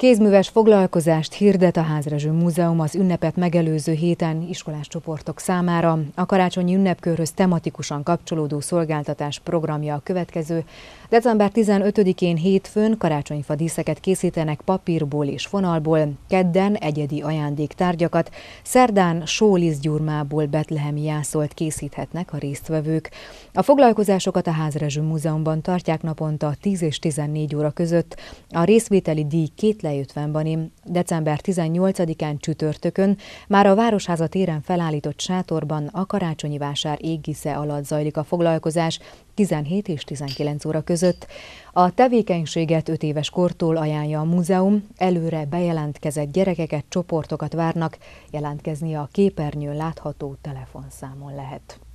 Kézműves foglalkozást hirdet a Házrezső Múzeum az ünnepet megelőző héten iskolás csoportok számára. A karácsonyi ünnepkörhöz tematikusan kapcsolódó szolgáltatás programja a következő. December 15-én hétfőn karácsonyfa díszeket készítenek papírból és fonalból, kedden egyedi ajándéktárgyakat, szerdán sólizgyurmából betlehemi jászolt készíthetnek a résztvevők. A foglalkozásokat a Házrezső Múzeumban tartják naponta 10 és 14 óra között. A részvételi díj két idejött Bani, december 18-án csütörtökön már a Városháza téren felállított sátorban a karácsonyi vásár égisze alatt zajlik a foglalkozás 17 és 19 óra között. A tevékenységet 5 éves kortól ajánlja a múzeum, előre bejelentkezett gyerekeket, csoportokat várnak, jelentkezni a képernyőn látható telefonszámon lehet.